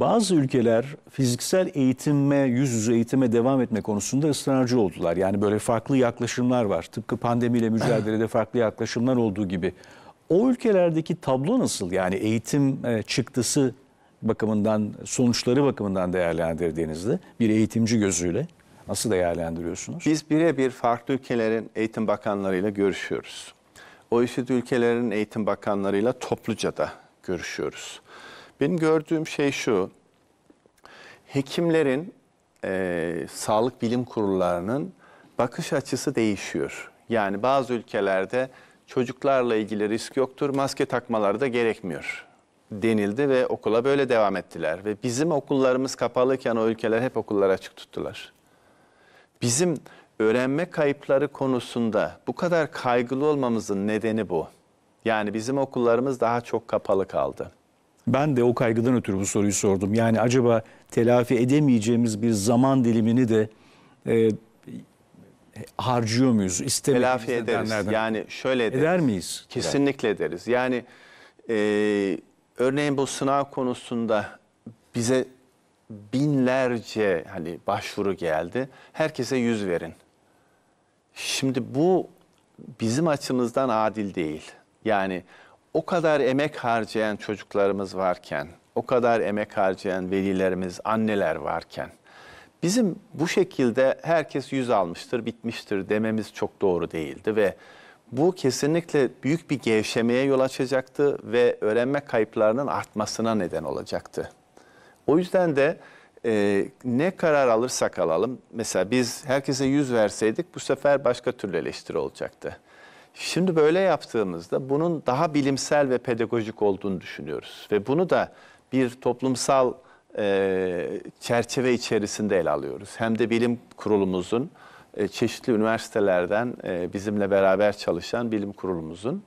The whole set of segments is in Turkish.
bazı ülkeler fiziksel eğitime, yüz yüze eğitime devam etme konusunda ısrarcı oldular. Yani böyle farklı yaklaşımlar var. Tıpkı pandemiyle mücadelede farklı yaklaşımlar olduğu gibi. O ülkelerdeki tablo nasıl? Yani eğitim e, çıktısı bakımından, sonuçları bakımından değerlendirdiğinizde bir eğitimci gözüyle nasıl değerlendiriyorsunuz? Biz birebir farklı ülkelerin eğitim bakanlarıyla görüşüyoruz. OECD ülkelerin eğitim bakanlarıyla topluca da görüşüyoruz. Benim gördüğüm şey şu. Hekimlerin, e, sağlık bilim kurullarının bakış açısı değişiyor. Yani bazı ülkelerde çocuklarla ilgili risk yoktur, maske takmaları da gerekmiyor denildi ve okula böyle devam ettiler. Ve bizim okullarımız kapalıyken o ülkeler hep okulları açık tuttular. Bizim öğrenme kayıpları konusunda bu kadar kaygılı olmamızın nedeni bu. Yani bizim okullarımız daha çok kapalı kaldı. Ben de o kaygıdan ötürü bu soruyu sordum. Yani acaba telafi edemeyeceğimiz bir zaman dilimini de e, harcıyor muyuz? İstemek telafi ederiz. Nereden? Yani şöyle ederiz. Eder miyiz? Kesinlikle evet. ederiz. Yani e, örneğin bu sınav konusunda bize binlerce hani başvuru geldi. Herkese yüz verin. Şimdi bu bizim açımızdan adil değil. Yani o kadar emek harcayan çocuklarımız varken, o kadar emek harcayan velilerimiz, anneler varken bizim bu şekilde herkes yüz almıştır, bitmiştir dememiz çok doğru değildi ve bu kesinlikle büyük bir gevşemeye yol açacaktı ve öğrenme kayıplarının artmasına neden olacaktı. O yüzden de e, ne karar alırsak alalım, mesela biz herkese yüz verseydik bu sefer başka türlü eleştiri olacaktı. Şimdi böyle yaptığımızda bunun daha bilimsel ve pedagojik olduğunu düşünüyoruz. Ve bunu da bir toplumsal e, çerçeve içerisinde ele alıyoruz. Hem de bilim kurulumuzun, e, çeşitli üniversitelerden e, bizimle beraber çalışan bilim kurulumuzun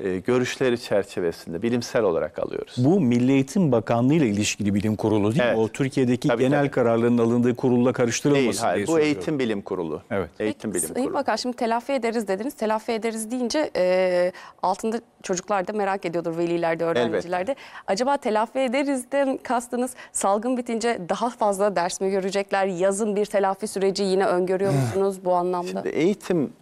e, görüşleri çerçevesinde bilimsel olarak alıyoruz. Bu Milli Eğitim Bakanlığı ile ilişkili bilim kurulu değil evet. mi? O Türkiye'deki tabii, genel tabii. kararların alındığı kurulla karıştırılmasın değil, hayır. diye Bu soruyorum. Eğitim Bilim Kurulu. Evet. Eğitim Peki, Bilim Kurulu. Bakan şimdi telafi ederiz dediniz. Telafi ederiz deyince e, altında çocuklar da merak ediyordur veliler de öğrenciler de. Acaba telafi ederiz de kastınız salgın bitince daha fazla ders mi görecekler? Yazın bir telafi süreci yine öngörüyor musunuz bu anlamda? Şimdi eğitim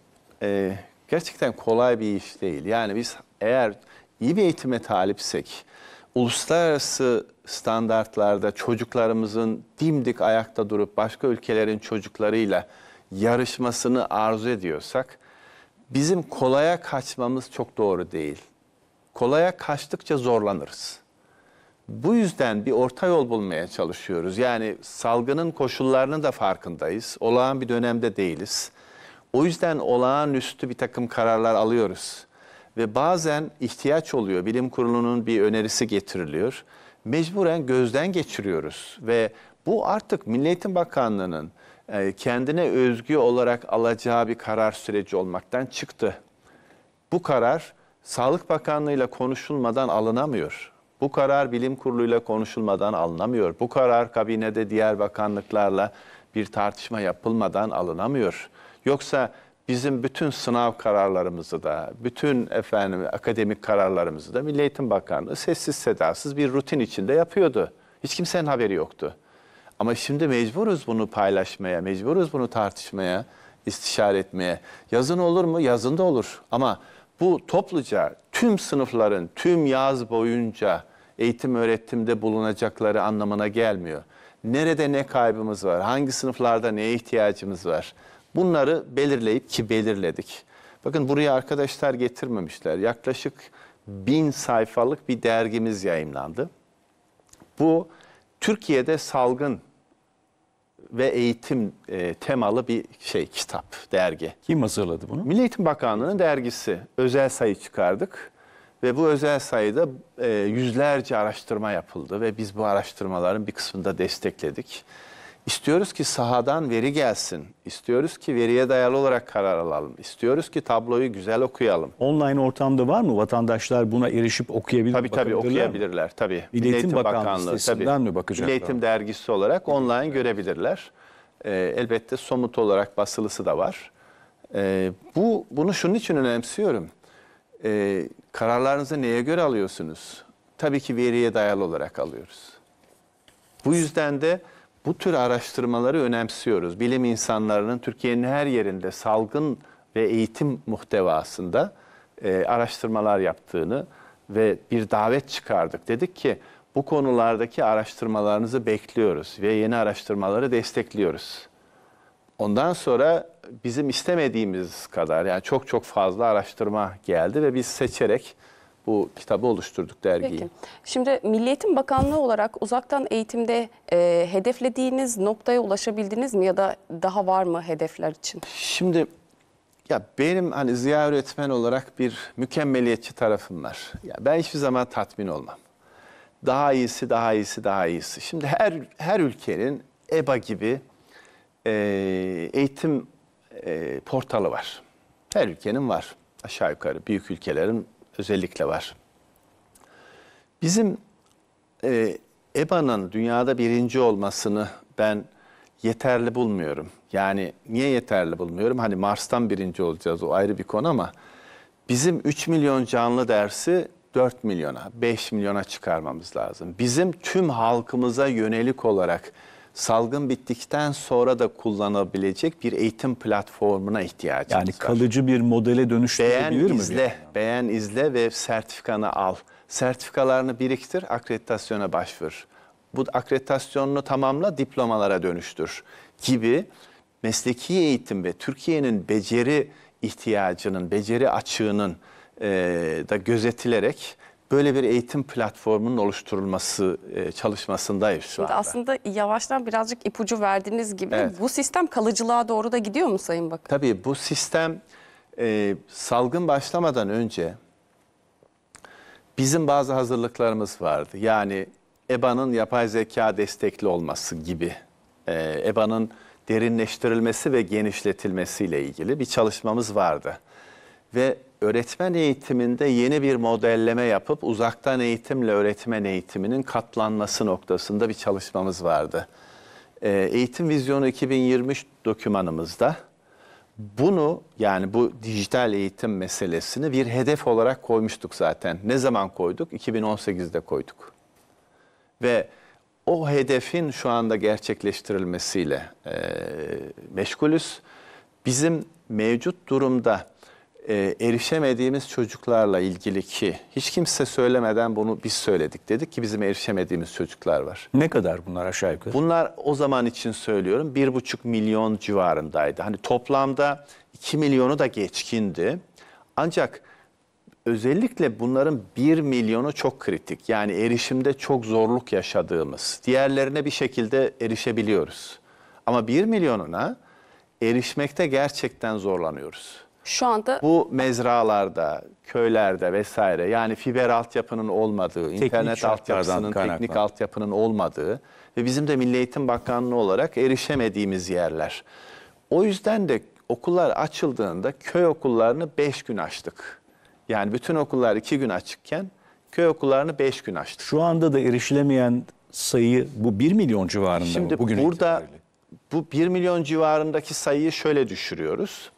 e, gerçekten kolay bir iş değil. Yani biz eğer iyi bir eğitime talipsek, uluslararası standartlarda çocuklarımızın dimdik ayakta durup başka ülkelerin çocuklarıyla yarışmasını arzu ediyorsak, bizim kolaya kaçmamız çok doğru değil. Kolaya kaçtıkça zorlanırız. Bu yüzden bir orta yol bulmaya çalışıyoruz. Yani salgının koşullarının da farkındayız. Olağan bir dönemde değiliz. O yüzden olağanüstü bir takım kararlar alıyoruz. Ve bazen ihtiyaç oluyor. Bilim kurulunun bir önerisi getiriliyor. Mecburen gözden geçiriyoruz. Ve bu artık Milliyetin Bakanlığı'nın e, kendine özgü olarak alacağı bir karar süreci olmaktan çıktı. Bu karar Sağlık Bakanlığı ile konuşulmadan alınamıyor. Bu karar bilim kuruluyla konuşulmadan alınamıyor. Bu karar kabinede diğer bakanlıklarla bir tartışma yapılmadan alınamıyor. Yoksa bizim bütün sınav kararlarımızı da, bütün efendim akademik kararlarımızı da Milli Eğitim Bakanlığı sessiz sedasız bir rutin içinde yapıyordu. Hiç kimsenin haberi yoktu. Ama şimdi mecburuz bunu paylaşmaya, mecburuz bunu tartışmaya, istişare etmeye. Yazın olur mu? Yazında olur. Ama bu topluca tüm sınıfların tüm yaz boyunca eğitim öğretimde bulunacakları anlamına gelmiyor. Nerede ne kaybımız var, hangi sınıflarda neye ihtiyacımız var bunları belirleyip ki belirledik. Bakın buraya arkadaşlar getirmemişler. Yaklaşık bin sayfalık bir dergimiz yayınlandı. Bu Türkiye'de salgın ve eğitim e, temalı bir şey kitap, dergi. Kim hazırladı bunu? Milli Eğitim Bakanlığı'nın dergisi. Özel sayı çıkardık. Ve bu özel sayıda e, yüzlerce araştırma yapıldı ve biz bu araştırmaların bir kısmında destekledik. İstiyoruz ki sahadan veri gelsin. İstiyoruz ki veriye dayalı olarak karar alalım. İstiyoruz ki tabloyu güzel okuyalım. Online ortamda var mı? Vatandaşlar buna erişip okuyabilir Tabii tabii okuyabilirler. Mi? Tabii. İletim, İletim Bakanlığı, Bakanlığı sitesinden tabii. mi bakacaklar? İletim dergisi olarak online görebilirler. Ee, elbette somut olarak basılısı da var. Ee, bu Bunu şunun için önemsiyorum e, kararlarınızı neye göre alıyorsunuz? Tabii ki veriye dayalı olarak alıyoruz. Bu yüzden de bu tür araştırmaları önemsiyoruz. Bilim insanlarının Türkiye'nin her yerinde salgın ve eğitim muhtevasında e, araştırmalar yaptığını ve bir davet çıkardık. Dedik ki bu konulardaki araştırmalarınızı bekliyoruz ve yeni araştırmaları destekliyoruz. Ondan sonra bizim istemediğimiz kadar yani çok çok fazla araştırma geldi ve biz seçerek bu kitabı oluşturduk dergiyi. Peki. Şimdi Milli Eğitim Bakanlığı olarak uzaktan eğitimde e, hedeflediğiniz noktaya ulaşabildiniz mi ya da daha var mı hedefler için? Şimdi ya benim hani Ziya öğretmen olarak bir mükemmeliyetçi tarafım var. Ya ben hiçbir zaman tatmin olmam. Daha iyisi, daha iyisi, daha iyisi. Şimdi her her ülkenin EBA gibi e, eğitim e, portalı var. Her ülkenin var. Aşağı yukarı büyük ülkelerin özellikle var. Bizim e, EBA'nın dünyada birinci olmasını ben yeterli bulmuyorum. Yani niye yeterli bulmuyorum? Hani Mars'tan birinci olacağız o ayrı bir konu ama bizim 3 milyon canlı dersi 4 milyona, 5 milyona çıkarmamız lazım. Bizim tüm halkımıza yönelik olarak salgın bittikten sonra da kullanabilecek bir eğitim platformuna ihtiyacımız yani var. Yani kalıcı bir modele dönüştürebilir mi? Beğen izle, beğen izle ve sertifikanı al. Sertifikalarını biriktir, akreditasyona başvur. Bu akreditasyonunu tamamla, diplomalara dönüştür gibi mesleki eğitim ve Türkiye'nin beceri ihtiyacının, beceri açığının e, da gözetilerek böyle bir eğitim platformunun oluşturulması e, çalışmasındayız şu Şimdi anda. Aslında yavaştan birazcık ipucu verdiğiniz gibi evet. bu sistem kalıcılığa doğru da gidiyor mu Sayın Bakan? Tabii bu sistem e, salgın başlamadan önce bizim bazı hazırlıklarımız vardı. Yani EBA'nın yapay zeka destekli olması gibi, e, EBA'nın derinleştirilmesi ve genişletilmesiyle ilgili bir çalışmamız vardı. Ve öğretmen eğitiminde yeni bir modelleme yapıp uzaktan eğitimle öğretmen eğitiminin katlanması noktasında bir çalışmamız vardı. Ee, eğitim Vizyonu 2020 dokümanımızda bunu yani bu dijital eğitim meselesini bir hedef olarak koymuştuk zaten. Ne zaman koyduk? 2018'de koyduk. Ve o hedefin şu anda gerçekleştirilmesiyle e, meşgulüz. Bizim mevcut durumda e, erişemediğimiz çocuklarla ilgili ki hiç kimse söylemeden bunu biz söyledik. Dedik ki bizim erişemediğimiz çocuklar var. Ne kadar bunlar aşağı yukarı? Bunlar o zaman için söylüyorum bir buçuk milyon civarındaydı. Hani toplamda iki milyonu da geçkindi. Ancak özellikle bunların bir milyonu çok kritik. Yani erişimde çok zorluk yaşadığımız. Diğerlerine bir şekilde erişebiliyoruz. Ama bir milyonuna erişmekte gerçekten zorlanıyoruz. Şu anda bu mezralarda, köylerde vesaire yani fiber altyapının olmadığı, teknik internet altyapısının, kaynaklı. teknik altyapının olmadığı ve bizim de Milli Eğitim Bakanlığı olarak erişemediğimiz yerler. O yüzden de okullar açıldığında köy okullarını 5 gün açtık. Yani bütün okullar 2 gün açıkken köy okullarını 5 gün açtık. Şu anda da erişilemeyen sayı bu 1 milyon civarında Şimdi mı? Şimdi burada itibariyle. bu 1 milyon civarındaki sayıyı şöyle düşürüyoruz.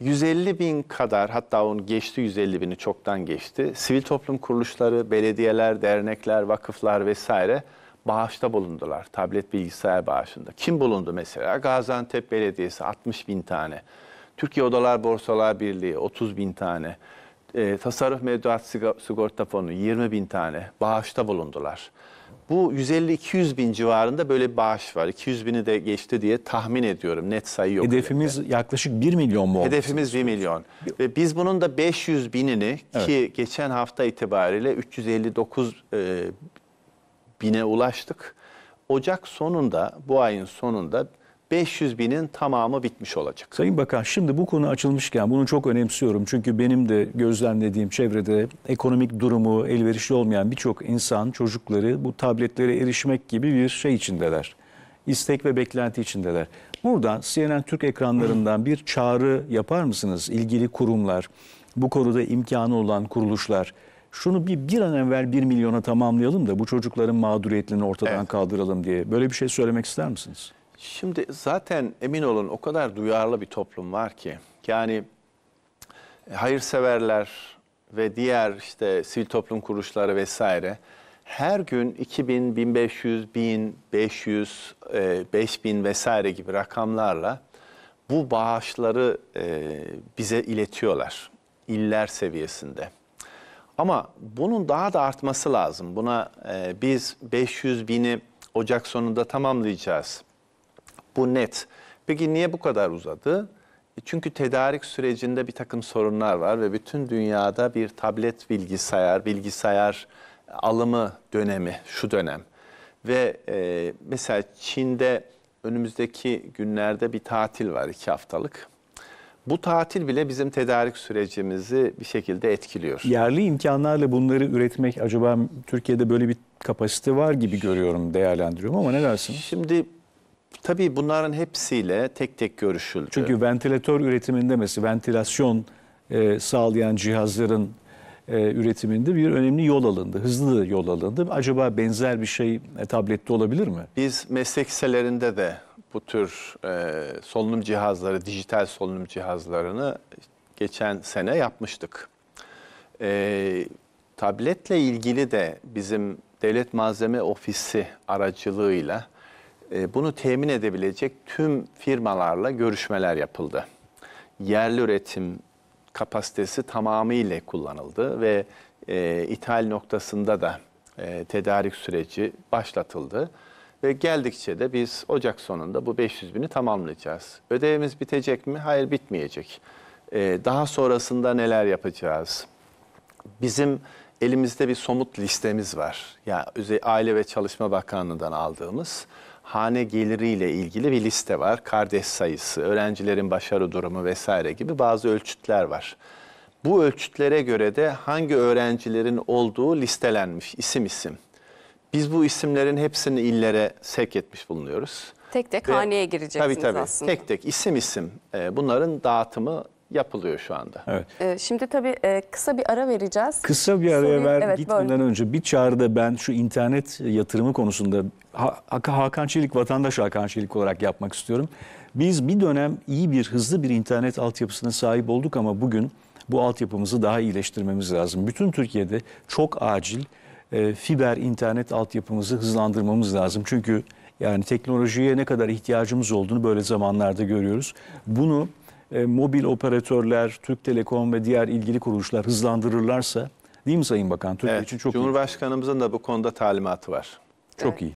150 bin kadar hatta onu geçti 150 bini çoktan geçti. Sivil toplum kuruluşları, belediyeler, dernekler, vakıflar vesaire bağışta bulundular. Tablet bilgisayar bağışında. Kim bulundu mesela? Gaziantep Belediyesi 60 bin tane. Türkiye Odalar Borsalar Birliği 30 bin tane e, tasarruf mevduat sigorta fonu 20 bin tane bağışta bulundular. Bu 150-200 bin civarında böyle bağış var. 200 bini de geçti diye tahmin ediyorum. Net sayı yok. Hedefimiz elinde. yaklaşık 1 milyon mu oldu? Hedefimiz 1 milyon. Ve biz bunun da 500 binini evet. ki geçen hafta itibariyle 359 e, bine ulaştık. Ocak sonunda, bu ayın sonunda 500 binin tamamı bitmiş olacak. Sayın Bakan şimdi bu konu açılmışken bunu çok önemsiyorum. Çünkü benim de gözlemlediğim çevrede ekonomik durumu elverişli olmayan birçok insan çocukları bu tabletlere erişmek gibi bir şey içindeler. İstek ve beklenti içindeler. Buradan CNN Türk ekranlarından bir çağrı yapar mısınız? İlgili kurumlar, bu konuda imkanı olan kuruluşlar şunu bir, bir an evvel bir milyona tamamlayalım da bu çocukların mağduriyetlerini ortadan evet. kaldıralım diye. Böyle bir şey söylemek ister misiniz? Şimdi zaten emin olun o kadar duyarlı bir toplum var ki. Yani e, hayırseverler ve diğer işte sivil toplum kuruluşları vesaire her gün 2000, 1500, 1000, 500, 5000 vesaire gibi rakamlarla bu bağışları e, bize iletiyorlar iller seviyesinde. Ama bunun daha da artması lazım. Buna e, biz 500 bini Ocak sonunda tamamlayacağız. Bu net. Peki niye bu kadar uzadı? E, çünkü tedarik sürecinde bir takım sorunlar var ve bütün dünyada bir tablet bilgisayar, bilgisayar e, alımı dönemi şu dönem. Ve e, mesela Çin'de önümüzdeki günlerde bir tatil var iki haftalık. Bu tatil bile bizim tedarik sürecimizi bir şekilde etkiliyor. Yerli imkanlarla bunları üretmek acaba Türkiye'de böyle bir kapasite var gibi görüyorum, değerlendiriyorum ama ne dersin? Şimdi Tabii bunların hepsiyle tek tek görüşüldü. Çünkü ventilatör üretiminde mesela ventilasyon e, sağlayan cihazların e, üretiminde bir önemli yol alındı. Hızlı da yol alındı. Acaba benzer bir şey e, tablette olabilir mi? Biz meslekselerinde de bu tür e, solunum cihazları, dijital solunum cihazlarını geçen sene yapmıştık. E, tabletle ilgili de bizim devlet malzeme ofisi aracılığıyla e, bunu temin edebilecek tüm firmalarla görüşmeler yapıldı. Yerli üretim kapasitesi tamamıyla kullanıldı ve e, ithal noktasında da e, tedarik süreci başlatıldı. Ve geldikçe de biz Ocak sonunda bu 500 bini tamamlayacağız. Ödevimiz bitecek mi? Hayır bitmeyecek. E, daha sonrasında neler yapacağız? Bizim elimizde bir somut listemiz var. Ya Yani Aile ve Çalışma Bakanlığı'ndan aldığımız hane geliriyle ilgili bir liste var. Kardeş sayısı, öğrencilerin başarı durumu vesaire gibi bazı ölçütler var. Bu ölçütlere göre de hangi öğrencilerin olduğu listelenmiş isim isim. Biz bu isimlerin hepsini illere sevk etmiş bulunuyoruz. Tek tek Ve, haneye gireceksiniz tabii, tabii, aslında. Tek tek isim isim e, bunların dağıtımı yapılıyor şu anda. Evet. Ee, şimdi tabii e, kısa bir ara vereceğiz. Kısa bir araya ver evet, gitmeden böyle. önce bir çağrıda ben şu internet yatırımı konusunda ha, Hakan Çelik, vatandaş Hakan Çelik olarak yapmak istiyorum. Biz bir dönem iyi bir, hızlı bir internet altyapısına sahip olduk ama bugün bu altyapımızı daha iyileştirmemiz lazım. Bütün Türkiye'de çok acil e, fiber internet altyapımızı hızlandırmamız lazım. Çünkü yani teknolojiye ne kadar ihtiyacımız olduğunu böyle zamanlarda görüyoruz. Bunu e, mobil operatörler, Türk Telekom ve diğer ilgili kuruluşlar hızlandırırlarsa değil mi Sayın Bakan? Türkiye evet, için çok Cumhurbaşkanımızın iyi. da bu konuda talimatı var. Çok evet. iyi.